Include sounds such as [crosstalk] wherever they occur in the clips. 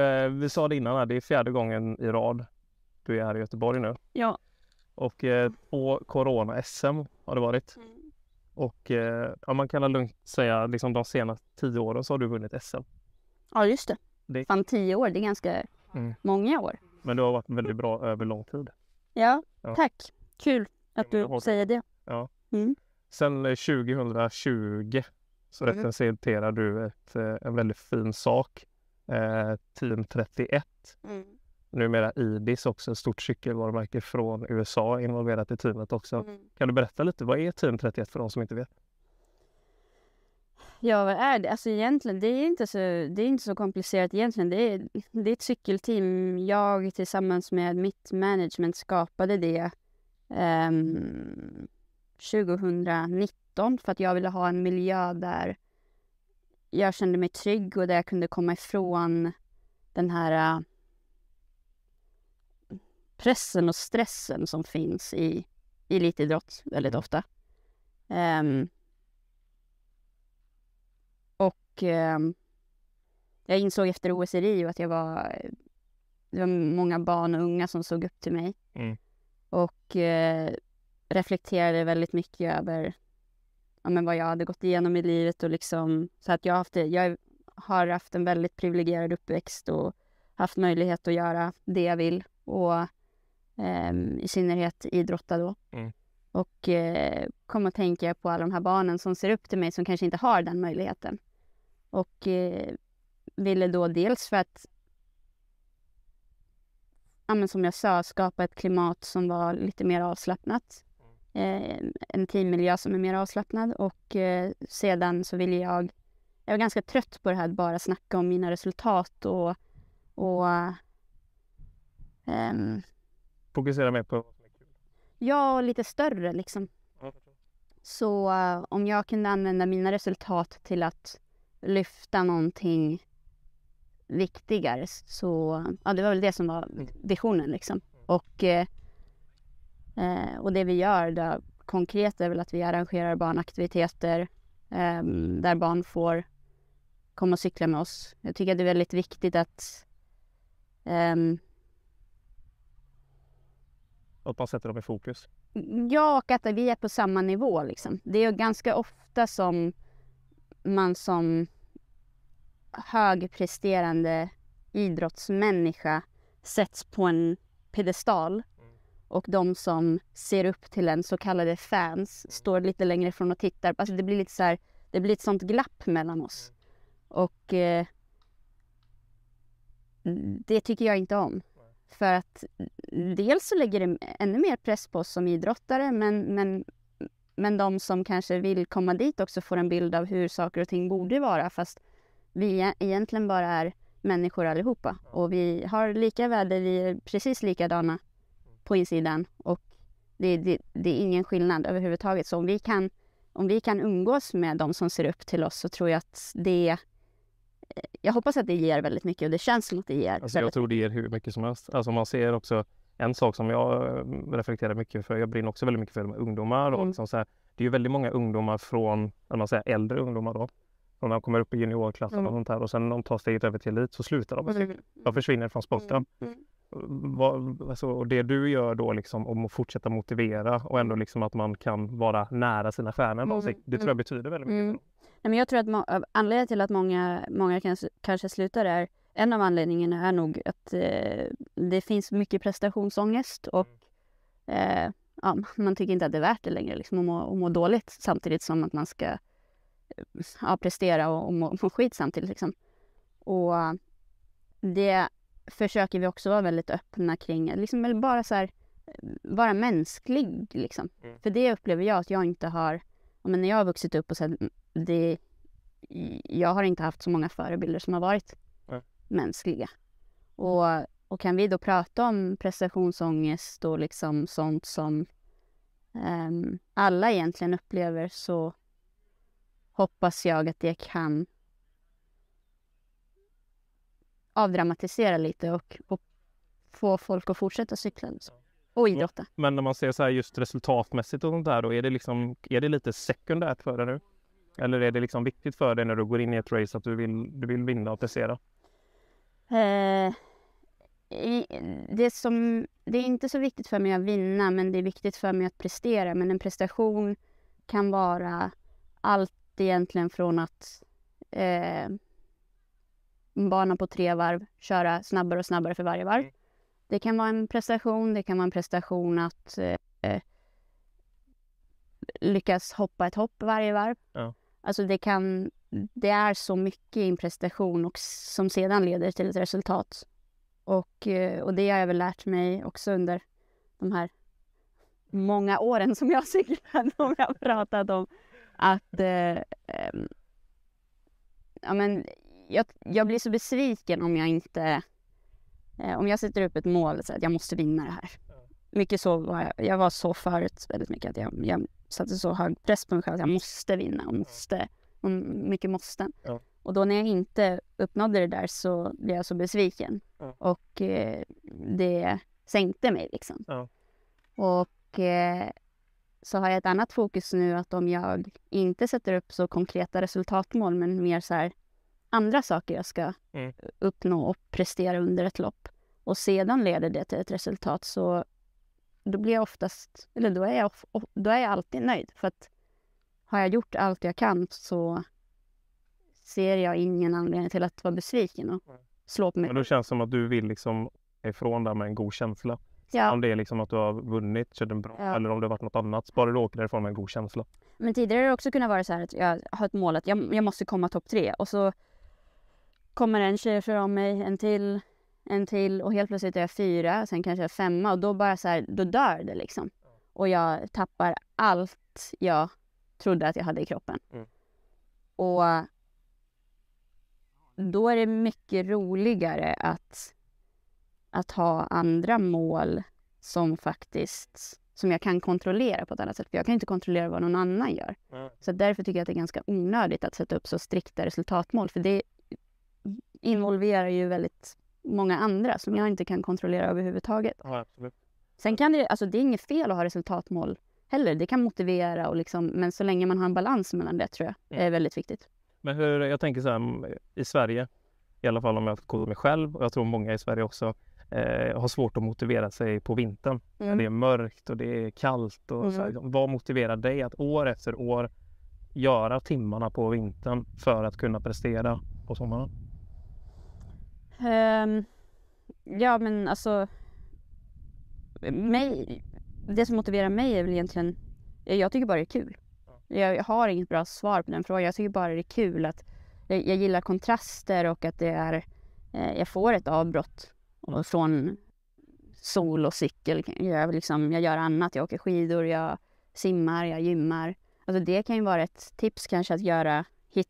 Eh, vi sa det innan här, det är fjärde gången i rad du är här i Göteborg nu. Ja. Och eh, på Corona-SM har det varit. Mm. Och eh, ja, man kan lugnt säga liksom de senaste tio åren så har du vunnit SM. Ja just det. det... Fan tio år, det är ganska mm. många år. Men du har varit väldigt bra över lång tid. Ja, ja. tack. Kul att du ja, säger det. Ja. Mm. Sen 2020 eh, så mm. recenserade du ett, eh, en väldigt fin sak Eh, Team 31. Mm. Numera Ibis, också ett stort cykelvarumärke från USA, involverat i teamet också. Mm. Kan du berätta lite, vad är Team 31 för de som inte vet? Ja, vad är det? Alltså egentligen, det är inte så, det är inte så komplicerat egentligen. Det är, det är ett cykelteam. Jag tillsammans med mitt management skapade det um, ehm, 2019 för att jag ville ha en miljö där jag kände mig trygg och där jag kunde komma ifrån den här äh, pressen och stressen som finns i elitidrott väldigt ofta. Um, och um, jag insåg efter OS i Rio att jag var... Det var många barn och unga som såg upp till mig. Mm. Och uh, reflekterade väldigt mycket över ja, men vad jag hade gått igenom i livet och liksom så att jag har haft Jag har haft en väldigt privilegierad uppväxt och haft möjlighet att göra det jag vill och eh, i synnerhet idrotta då. Mm. Och eh, kom att tänka på alla de här barnen som ser upp till mig som kanske inte har den möjligheten. Och eh, ville då dels för att ja, men som jag sa, skapa ett klimat som var lite mer avslappnat Eh, en teammiljö som är mer avslappnad och eh, sedan så ville jag, jag var ganska trött på det här att bara snacka om mina resultat och, och um, Fokusera mer på Ja, och lite större liksom. Så uh, om jag kunde använda mina resultat till att lyfta någonting viktigare så, ja det var väl det som var mm. visionen liksom. Mm. Och uh, Eh, och det vi gör då, konkret är väl att vi arrangerar barnaktiviteter eh, där barn får komma och cykla med oss. Jag tycker att det är väldigt viktigt att... Eh, att man sätter dem i fokus? Ja, och att vi är på samma nivå. Liksom. Det är ganska ofta som man som högpresterande idrottsmänniska sätts på en pedestal och de som ser upp till en, så kallade fans, står lite längre ifrån och tittar. Alltså det blir lite så här, det blir ett sånt glapp mellan oss. Och eh, det tycker jag inte om. För att mm, dels så lägger det ännu mer press på oss som idrottare, men, men, men de som kanske vill komma dit också får en bild av hur saker och ting borde vara, fast vi e, egentligen bara är människor allihopa. Och vi har lika värde, vi är precis likadana på insidan och det, det, det, är ingen skillnad överhuvudtaget. Så om vi, kan, om vi kan umgås med de som ser upp till oss så tror jag att det... Eh, jag hoppas att det ger väldigt mycket och det känns som att det ger. Alltså jag tror det ger hur mycket som helst. Alltså man ser också en sak som jag eh, reflekterar mycket för, jag brinner också väldigt mycket för ungdomar. Och mm. liksom så här, det är ju väldigt många ungdomar från, eller man säger äldre ungdomar då, när de kommer upp i juniorklassen mm. och sånt här och sen när de tar steget över till elit så slutar de. Mm. De försvinner från sporten. Mm. mm alltså, och det du gör då liksom om att fortsätta motivera och ändå mm. liksom att man kan vara nära sina stjärnor mm. Sig, det mm. tror jag betyder väldigt mycket. Mm. Nej, men jag tror att anledningen till att många, många kanske, kanske slutar är en av anledningarna är nog att eh, det finns mycket prestationsångest och eh, ja, [laughs] man tycker inte att det är värt det längre liksom, att, må, att må dåligt samtidigt som att man ska ja, prestera och, och må, må skit samtidigt. Liksom. Och eh, det försöker vi också vara väldigt öppna kring, liksom bara så här, eh, vara mänsklig liksom. Mm. För det upplever jag att jag inte har, men när jag har vuxit upp och så här, det, jag har inte haft så många förebilder som har varit mm. mänskliga. Och, och kan vi då prata om prestationsångest och liksom sånt som um, alla egentligen upplever så hoppas jag att det kan avdramatisera lite och, och få folk att fortsätta cykla och idrotta. Men när man ser så här just resultatmässigt och sånt där då, är det, liksom, är det lite sekundärt för dig nu? Eller är det liksom viktigt för dig när du går in i ett race att du vill, du vill vinna och eh, prestera? det, det är inte så viktigt för mig att vinna, men det är viktigt för mig att prestera. Men en prestation kan vara allt egentligen från att eh, en på tre varv, köra snabbare och snabbare för varje varv. Mm. Det kan vara en prestation, det kan vara en prestation att eh, lyckas hoppa ett hopp varje varv. Ja. Alltså det kan, det är så mycket i en prestation och som sedan leder till ett resultat. Och, eh, och det har jag väl lärt mig också under de här många åren som jag cyklat [laughs] och jag pratat om. Att eh, eh, ja, men jag, jag blir så besviken om jag inte... Eh, om jag sätter upp ett mål så att jag måste vinna det här. Ja. Mycket så var jag. Jag var så förut väldigt mycket. Att jag, jag satte så hög press på mig själv att jag måste vinna och måste. Och mycket måsten. Ja. Och då när jag inte uppnådde det där så blev jag så besviken. Ja. Och eh, det sänkte mig liksom. Ja. Och eh, så har jag ett annat fokus nu att om jag inte sätter upp så konkreta resultatmål men mer så här andra saker jag ska mm. Eh, uppnå och prestera under ett lopp och sedan leder det till ett resultat så då blir jag oftast, eller då är jag, då är jag alltid nöjd för att har jag gjort allt jag kan så ser jag ingen anledning till att vara besviken och mm. slå på mig. Men då känns det som att du vill liksom ifrån där med en god känsla. Ja. Om det är liksom att du har vunnit, kört en bra ja. eller om det har varit något annat. Bara du åker därifrån med en god känsla. Men tidigare har det också kunnat vara så här att jag har ett mål att jag, jag måste komma topp tre och så kommer en tjej ifrån mig, en till, en till och helt plötsligt är jag fyra, sen kanske jag är femma och då bara så här, då dör det liksom. Och jag tappar allt jag trodde att jag hade i kroppen. Mm. Och då är det mycket roligare att, att ha andra mål som faktiskt som jag kan kontrollera på ett annat sätt. För jag kan inte kontrollera vad någon annan gör. Mm. Så därför tycker jag att det är ganska onödigt att sätta upp så strikta resultatmål. För det involverar ju väldigt många andra som jag inte kan kontrollera överhuvudtaget. Ja, absolut. Sen kan det, alltså det är inget fel att ha resultatmål heller. Det kan motivera och liksom, men så länge man har en balans mellan det tror jag mm. är väldigt viktigt. Men hur, jag tänker så här, i Sverige, i alla fall om jag kollar mig själv och jag tror många i Sverige också, eh, har svårt att motivera sig på vintern. Mm. Det är mörkt och det är kallt. Och mm. så här, mm. vad motiverar dig att år efter år göra timmarna på vintern för att kunna prestera på sommaren? Um, ja men alltså. Mig, det som motiverar mig är väl egentligen, jag tycker bara det är kul. Jag, har inget bra svar på den frågan. Jag tycker bara det är kul att jag, jag gillar kontraster och att det är, eh, jag får ett avbrott från sol och cykel. Jag, liksom, jag gör annat, jag åker skidor, jag simmar, jag gymmar. Alltså det kan ju vara ett tips kanske att göra,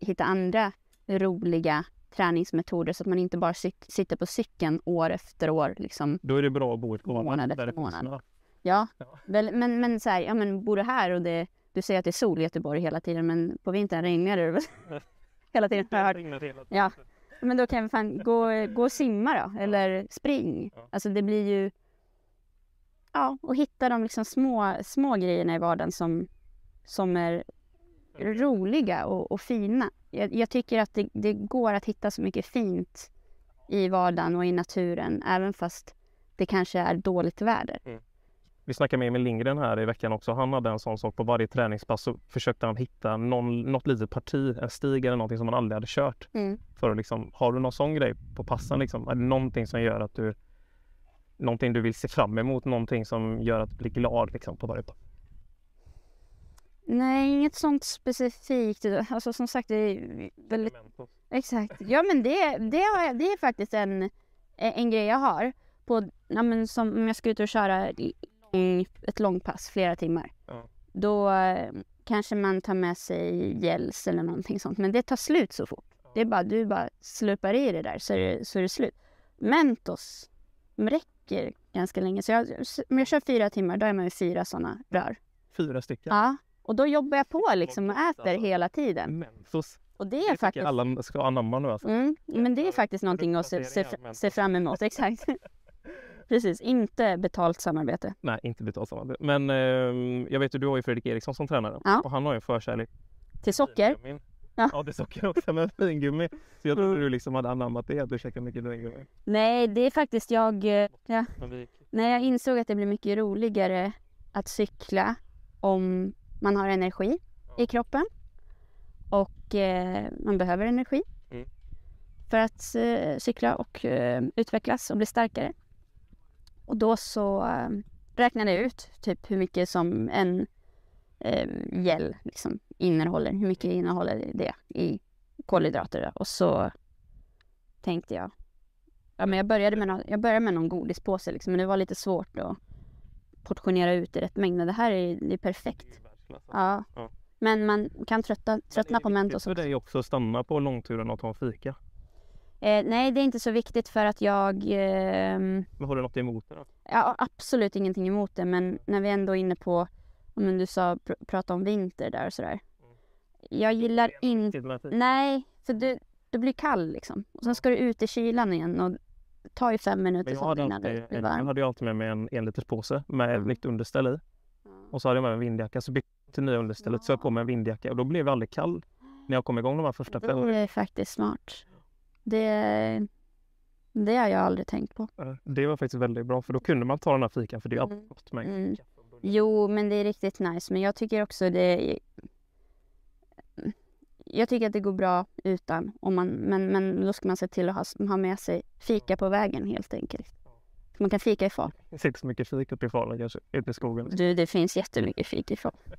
hitta andra roliga träningsmetoder så att man inte bara sitter på cykeln år efter år. Liksom, Då är det bra att bo ett månad, månad efter månad. Ja, ja. Väl, men, men så här, ja men bor du här och det, du säger att det är sol i Göteborg hela tiden men på vintern regnar det väl [laughs] [laughs] hela tiden. Det regnar hela tiden. Ja. Men då kan vi fan gå, gå och simma då, eller spring. Ja. Alltså det blir ju... Ja, och hitta de liksom små, små grejerna i vardagen som, som är roliga och, och fina. Jag, jag, tycker att det, det, går att hitta så mycket fint i vardagen och i naturen även fast det kanske är dåligt väder. Mm. Vi snackade med Emil Lindgren här i veckan också. Han hade en sån sak på varje träningspass och försökte han hitta någon, något litet parti, en stig eller någonting som han aldrig hade kört. Mm. För att liksom, har du någon sån grej på passen liksom? Är det någonting som gör att du någonting du vill se fram emot, någonting som gör att du blir glad liksom, på varje pass? Nej, inget sånt specifikt. Alltså som sagt, det är väldigt... Exakt. Ja, men det, det, har, det är faktiskt en, eh, en grej jag har. På, ja, men som, om jag ska ut och köra i ett långpass flera timmar. Ja. Då eh, kanske man tar med sig gels eller någonting sånt. Men det tar slut så fort. Det är bara, du bara slurpar i det där så är det, så är det slut. Mentos räcker ganska länge. Så jag, om jag kör fyra timmar, då är man ju fyra sådana rör. Fyra stycken? Ja. Och då jobbar jag på liksom och äter alltså. hela tiden. Och det är det faktiskt... alla ska anamma nu alltså. Mm, men det är faktiskt någonting att se, se, se fram emot, exakt. [laughs] Precis, inte betalt samarbete. Nej, inte betalt samarbete. Men eh, jag vet ju, du har ju Fredrik Eriksson som tränare ja. och han har ju en förkärlek till socker. Ja. ja, det är socker också, men fingummi. [laughs] Så jag trodde du liksom hade anammat det, att du käkar mycket fingummi. Nej, det är faktiskt jag... Eh, ja. När jag insåg att det blir mycket roligare att cykla om man har energi i kroppen och eh, man behöver energi mm. för att eh, cykla och eh, utvecklas och bli starkare. Och då så räknade jag ut typ hur mycket som en gel liksom, innehåller. Hur mycket innehåller det i kolhydrater? Och så tänkte jag, ja, men jag, började med någon, jag började med någon godispåse liksom, men det var lite svårt att portionera ut i rätt mängd. Men det här är, det är perfekt nästan. Ja. ja. Men man kan trötta, tröttna på Mentos. också. är det viktigt för dig också att stanna på långturen och ta en fika? Eh, nej, det är inte så viktigt för att jag... Eh, men har du något emot det då? Ja, absolut ingenting emot det, men när vi ändå är inne på, men du sa pr prata om vinter där och sådär. Mm. Jag gillar inte... Nej, för du, du blir kall liksom. Och sen ska du ut i kylan igen och det tar ju fem minuter för innan du blir varm. Jag hade ju alltid med mig en enliterspåse med mm. mitt underställ i. Mm. Och så hade jag med mig en vindjacka. Så till nya understället så jag på med en vindjacka och då blev jag aldrig kall när jag kom igång de här första fem Det är faktiskt smart. Det, det har jag aldrig tänkt på. Det var faktiskt väldigt bra för då kunde man ta den här fikan för det är mm. alltid gott med mm. Jo, men det är riktigt nice. Men jag tycker också det... Jag tycker att det går bra utan, om man, men, men då ska man se till att ha, ha med sig fika på vägen helt enkelt. Man kan fika i fart. Det finns inte så mycket fika uppe i Falun kanske, ute i skogen. Du, det finns jättemycket fika i Falun.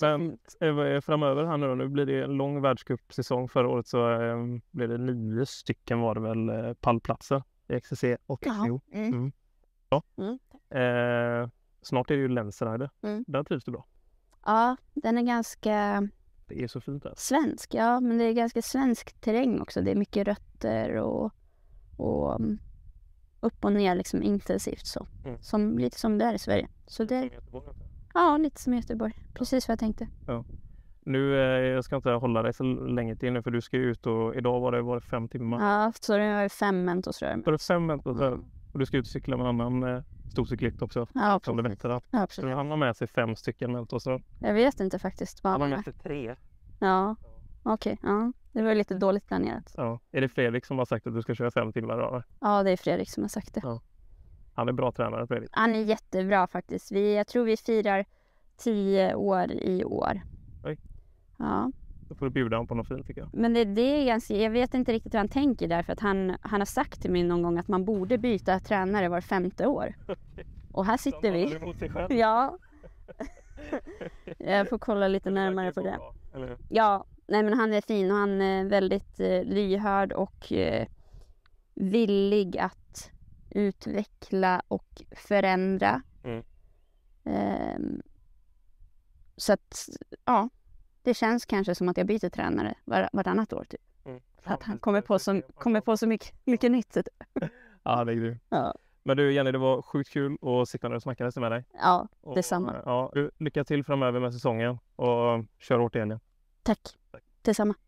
Men eh, framöver här nu då, nu blir det en lång världscupsäsong. Förra året så ehm, blev det nio stycken var det väl eh, pallplatser i XCC och XCO. Ja. Mm. Mm. ja. Mm. Eh, snart är det ju Lensrider. Mm. Där trivs du bra? Ja, den är ganska... Det är så fint där. Svensk, ja. Men det är ganska svensk terräng också. Det är mycket rötter och, och mm, upp och ner liksom intensivt så. Mm. Som, lite som det är i Sverige. Så det... Är... Ja, lite som Göteborg. Precis vad jag tänkte. Ja. Nu, eh, jag ska inte hålla dig så länge till nu för du ska ju ut och idag var det, var det fem timmar. Ja, så det var fem mentosrör. Var det fem mentosrör? Mm. Och du ska ut och cykla med en annan eh, stor cyklist också. Ja, som precis. Som ja, precis. Så han har med sig fem stycken Mentor-rör? Jag vet inte faktiskt. han har med sig tre. Ja, okej. Okay, ja. Det var lite dåligt planerat. Ja. Är det Fredrik som har sagt att du ska köra fem timmar? Eller? Ja, det är Fredrik som har sagt det. Ja. Han är bra tränare Fredrik. Han är jättebra faktiskt. Vi, jag tror vi firar tio år i år. Oj. Ja. Då får du bjuda honom på något fint tycker jag. Men det, det är ganska, jag vet inte riktigt hur han tänker där för att han, han har sagt till mig någon gång att man borde byta tränare var femte år. [laughs] Och här sitter vi. ja. [laughs] jag får kolla lite närmare på det. ja, nej men han är fin och han är väldigt eh, lyhörd och eh, villig att utveckla och förändra. Mm. Um, så att, ja. Det känns kanske som att jag byter tränare var, vartannat år typ. Mm. För att han kommer på så, kommer på så mycket, mycket nytt. Typ. [laughs] Ja, det är grymt. Ja. Men du Jenny, det var sjukt kul att sitta ner och snacka lite med dig. Ja, och, detsamma. Eh, ja, lycka till framöver med säsongen och kör hårt igen. Tack. Tack. Detsamma.